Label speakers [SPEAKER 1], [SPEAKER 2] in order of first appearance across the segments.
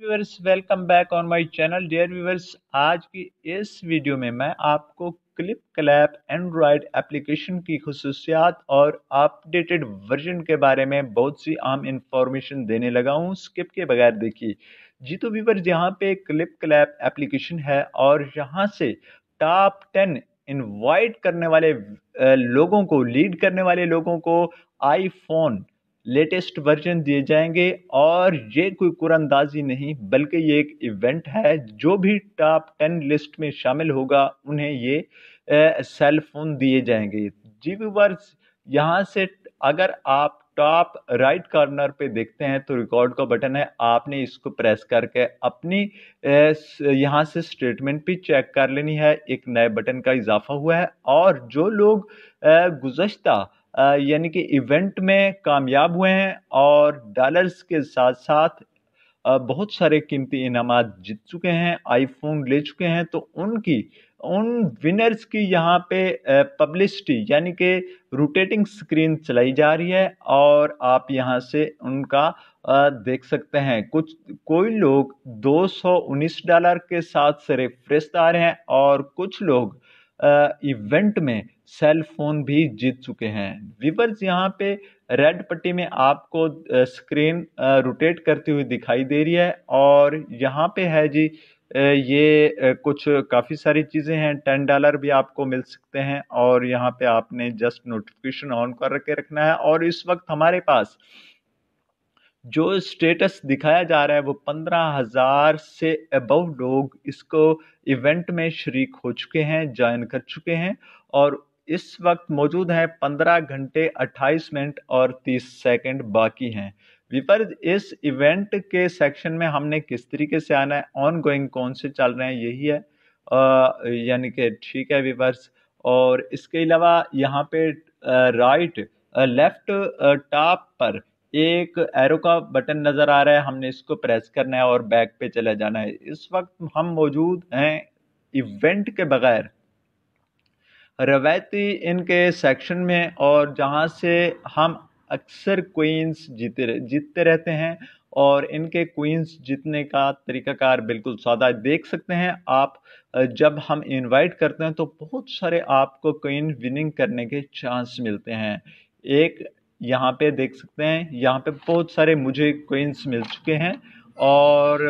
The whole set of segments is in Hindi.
[SPEAKER 1] viewers welcome back on my channel dear viewers आज की इस वीडियो में मैं आपको क्लिप क्लैप एंड्रॉयड एप्लीकेशन की खसूसियात और अपडेटेड वर्जन के बारे में बहुत सी आम इंफॉर्मेशन देने लगा हूँ स्किप के बगैर देखिए जी तो व्यूवर्स यहाँ पे क्लिप क्लैप एप्लीकेशन है और यहाँ से टॉप टेन इन्वाइट करने वाले लोगों को लीड करने वाले लोगों को आईफोन लेटेस्ट वर्जन दिए जाएंगे और ये कोई कुरानंदाज़ी नहीं बल्कि ये एक इवेंट है जो भी टॉप टेन लिस्ट में शामिल होगा उन्हें ये सेल फोन दिए जाएंगे जी वर्स यहाँ से अगर आप टॉप राइट कॉर्नर पे देखते हैं तो रिकॉर्ड का बटन है आपने इसको प्रेस करके अपनी यहाँ से स्टेटमेंट भी चेक कर लेनी है एक नए बटन का इजाफा हुआ है और जो लोग गुजशत यानी कि इवेंट में कामयाब हुए हैं और डॉलर्स के साथ साथ बहुत सारे कीमती इनाम जीत चुके हैं आईफोन ले चुके हैं तो उनकी उन विनर्स की यहाँ पे पब्लिसिटी यानी कि रोटेटिंग स्क्रीन चलाई जा रही है और आप यहाँ से उनका देख सकते हैं कुछ कोई लोग 219 डॉलर के साथ से फ्रिस्त आ रहे हैं और कुछ लोग इवेंट में सेल फोन भी जीत चुके हैं विवर्स यहाँ पे रेड पट्टी में आपको स्क्रीन रोटेट करती हुई दिखाई दे रही है और यहाँ पे है जी ये कुछ काफ़ी सारी चीज़ें हैं टेन डॉलर भी आपको मिल सकते हैं और यहाँ पे आपने जस्ट नोटिफिकेशन ऑन करके रखना है और इस वक्त हमारे पास जो स्टेटस दिखाया जा रहा है वो पंद्रह हज़ार से अबव लोग इसको इवेंट में शरीक हो चुके हैं ज्वाइन कर चुके हैं और इस वक्त मौजूद हैं पंद्रह घंटे अट्ठाईस मिनट और तीस सेकंड बाकी हैं विपर इस इवेंट के सेक्शन में हमने किस तरीके से आना है ऑन गोइंग कौन से चल रहे हैं यही है यानी कि ठीक है विपर्स और इसके अलावा यहाँ पे राइट लेफ्ट टॉप पर एक एरो का बटन नज़र आ रहा है हमने इसको प्रेस करना है और बैक पे चले जाना है इस वक्त हम मौजूद हैं इवेंट के बगैर रवायती इनके सेक्शन में और जहाँ से हम अक्सर क्वींस जीते जीतते रहते हैं और इनके क्वींस जीतने का तरीकाकार बिल्कुल सादा देख सकते हैं आप जब हम इनवाइट करते हैं तो बहुत सारे आपको क्वीन विनिंग करने के चांस मिलते हैं एक यहाँ पे देख सकते हैं यहाँ पे बहुत सारे मुझे कोइंस मिल चुके हैं और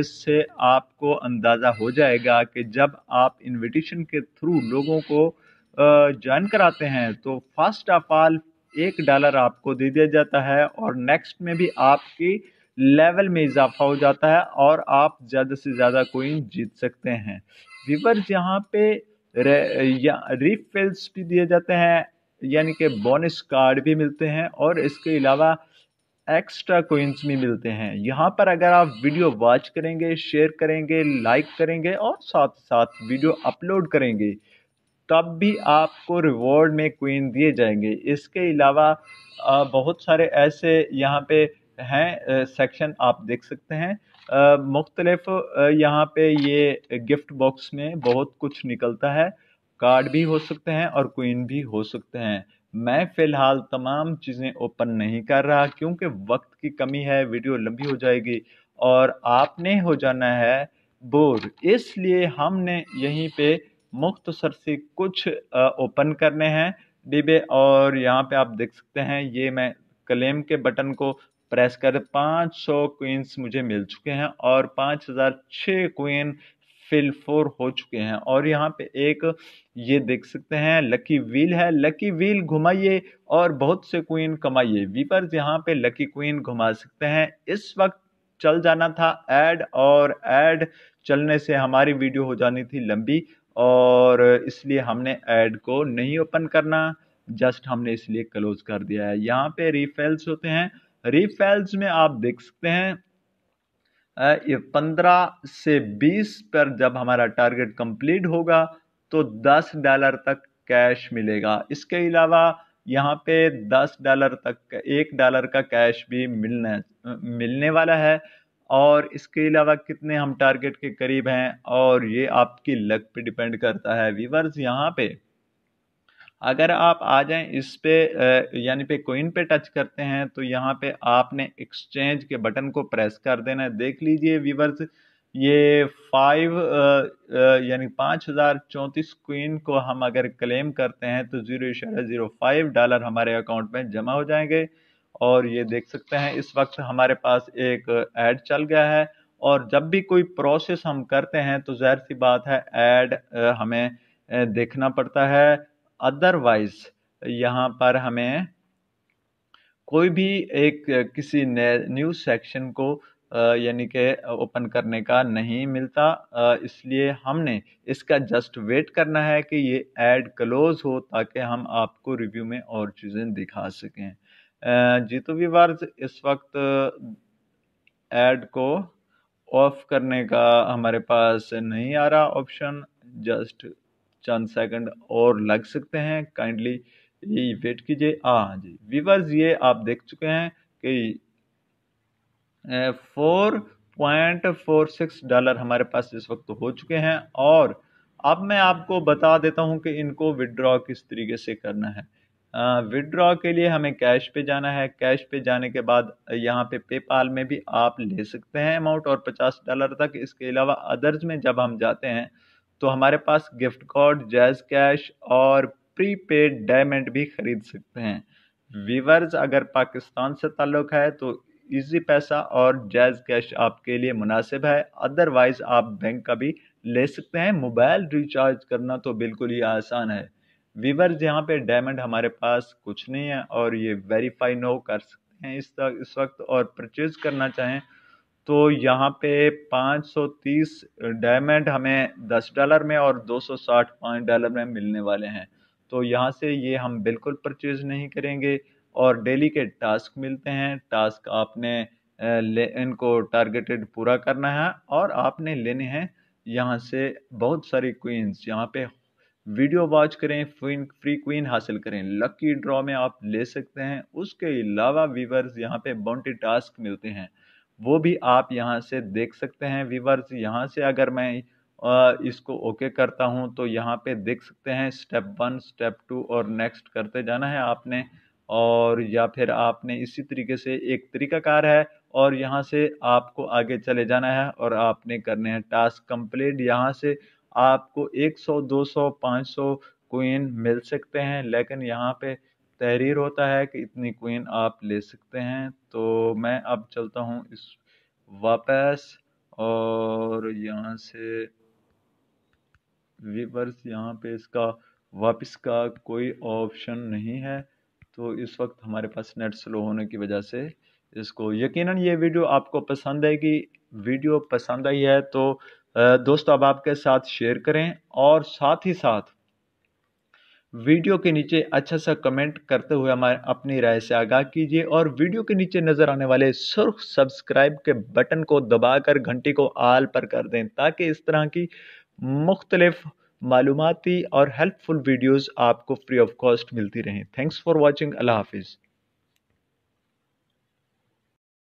[SPEAKER 1] इससे आपको अंदाज़ा हो जाएगा कि जब आप इनविटेशन के थ्रू लोगों को ज्वाइन कराते हैं तो फर्स्ट ऑफ ऑल एक डॉलर आपको दे दिया जाता है और नेक्स्ट में भी आपकी लेवल में इजाफा हो जाता है और आप ज़्यादा से ज़्यादा कोइन जीत सकते हैं विवर्स यहाँ पे रे, या रिफिल्स भी दिए जाते हैं यानी कि बोनस कार्ड भी मिलते हैं और इसके अलावा एक्स्ट्रा कोइंस भी मिलते हैं यहाँ पर अगर आप वीडियो वॉच करेंगे शेयर करेंगे लाइक करेंगे और साथ साथ वीडियो अपलोड करेंगे तब भी आपको रिवॉर्ड में कोइन दिए जाएंगे इसके अलावा बहुत सारे ऐसे यहाँ पे हैं सेक्शन आप देख सकते हैं मुख्तलफ़ यहाँ पे ये गिफ्ट बॉक्स में बहुत कुछ निकलता है कार्ड भी हो सकते हैं और क्वीन भी हो सकते हैं मैं फ़िलहाल तमाम चीज़ें ओपन नहीं कर रहा क्योंकि वक्त की कमी है वीडियो लंबी हो जाएगी और आपने हो जाना है बोर इसलिए हमने यहीं पे मुख्तसर से कुछ ओपन करने हैं डिबे और यहाँ पे आप देख सकते हैं ये मैं क्लेम के बटन को प्रेस कर 500 क्वींस मुझे मिल चुके हैं और 5006 क्वीन फिल फोर हो चुके हैं और यहाँ पे एक ये देख सकते हैं लकी व्हील है लकी व्हील घुमाइए और बहुत से क्वीन कमाइए वीपर्स यहाँ पे लकी क्वीन घुमा सकते हैं इस वक्त चल जाना था एड और एड चलने से हमारी वीडियो हो जानी थी लंबी और इसलिए हमने ऐड को नहीं ओपन करना जस्ट हमने इसलिए क्लोज कर दिया है यहाँ पे रिफेल्स होते हैं रिफेल्स में आप देख सकते हैं ये पंद्रह से बीस पर जब हमारा टारगेट कंप्लीट होगा तो दस डॉलर तक कैश मिलेगा इसके अलावा यहाँ पे दस डॉलर तक एक डॉलर का कैश भी मिलने मिलने वाला है और इसके अलावा कितने हम टारगेट के करीब हैं और ये आपकी लक पे डिपेंड करता है वीवर्स यहाँ पे अगर आप आ जाएं इस पे यानी पे कोइन पे टच करते हैं तो यहाँ पे आपने एक्सचेंज के बटन को प्रेस कर देना है देख लीजिए व्यूवर्स ये फाइव यानी पाँच हज़ार चौंतीस क्वीन को हम अगर क्लेम करते हैं तो ज़ीरो इशारा ज़ीरो फाइव डॉलर हमारे अकाउंट में जमा हो जाएंगे और ये देख सकते हैं इस वक्त हमारे पास एक ऐड चल गया है और जब भी कोई प्रोसेस हम करते हैं तो ज़ाहिर सी बात है ऐड हमें देखना पड़ता है अदरवाइज यहाँ पर हमें कोई भी एक किसी न्यूज़ सेक्शन को यानी कि ओपन करने का नहीं मिलता इसलिए हमने इसका जस्ट वेट करना है कि ये ऐड क्लोज हो ताकि हम आपको रिव्यू में और चीज़ें दिखा सकें जी तो वर्ज इस वक्त ऐड को ऑफ करने का हमारे पास नहीं आ रहा ऑप्शन जस्ट चंद सेकंड और लग सकते हैं काइंडली ये वेट कीजिए हाँ जी वीवर्स ये आप देख चुके हैं कि four point four six dollar हमारे पास इस वक्त हो चुके हैं और अब मैं आपको बता देता हूं कि इनको विड्रॉ किस तरीके से करना है विड्रॉ के लिए हमें कैश पे जाना है कैश पे जाने के बाद यहाँ पे पेपाल में भी आप ले सकते हैं अमाउंट और 50 डॉलर तक इसके अलावा अदर्स में जब हम जाते हैं तो हमारे पास गिफ्ट कार्ड जैज कैश और प्रीपेड डायमंड भी खरीद सकते हैं वीवर्स अगर पाकिस्तान से ताल्लुक़ है तो इजी पैसा और जैज कैश आपके लिए मुनासिब है अदरवाइज़ आप बैंक का भी ले सकते हैं मोबाइल रिचार्ज करना तो बिल्कुल ही आसान है वीवर्स यहाँ पे डायमंड हमारे पास कुछ नहीं है और ये वेरीफाई नो कर सकते हैं इस इस वक्त और परचेज़ करना चाहें तो यहाँ पे 530 डायमंड हमें 10 डॉलर में और 260 5 डॉलर में मिलने वाले हैं तो यहाँ से ये हम बिल्कुल परचेज़ नहीं करेंगे और डेली के टास्क मिलते हैं टास्क आपने ले इनको टारगेटेड पूरा करना है और आपने लेने हैं यहाँ से बहुत सारी क्वींस यहाँ पे वीडियो वॉच करें फ्री क्वीन हासिल करें लकी ड्रॉ में आप ले सकते हैं उसके अलावा वीवर्स यहाँ पे बाउंटी टास्क मिलते हैं वो भी आप यहाँ से देख सकते हैं वीवर्स यहाँ से अगर मैं इसको ओके करता हूँ तो यहाँ पे देख सकते हैं स्टेप वन स्टेप टू और नेक्स्ट करते जाना है आपने और या फिर आपने इसी तरीके से एक तरीकाकार है और यहाँ से आपको आगे चले जाना है और आपने करने हैं टास्क कंप्लीट यहाँ से आपको 100, 200, 500 सौ मिल सकते हैं लेकिन यहाँ पे तहरीर होता है कि इतनी क्वीन आप ले सकते हैं तो मैं अब चलता हूँ इस वापस और यहाँ से वीवर्स यहाँ पे इसका वापस का कोई ऑप्शन नहीं है तो इस वक्त हमारे पास नेट स्लो होने की वजह से इसको यकीनन ये वीडियो आपको पसंद आएगी वीडियो पसंद आई है तो दोस्तों अब आपके साथ शेयर करें और साथ ही साथ वीडियो के नीचे अच्छा सा कमेंट करते हुए हमारे अपनी राय से आगाह कीजिए और वीडियो के नीचे नज़र आने वाले सुर्ख सब्सक्राइब के बटन को दबाकर घंटी को आल पर कर दें ताकि इस तरह की मुख्तलिफ मालूमती और हेल्पफुल वीडियोस आपको फ्री ऑफ कॉस्ट मिलती रहें थैंक्स फॉर वाचिंग अल्लाह हाफिज़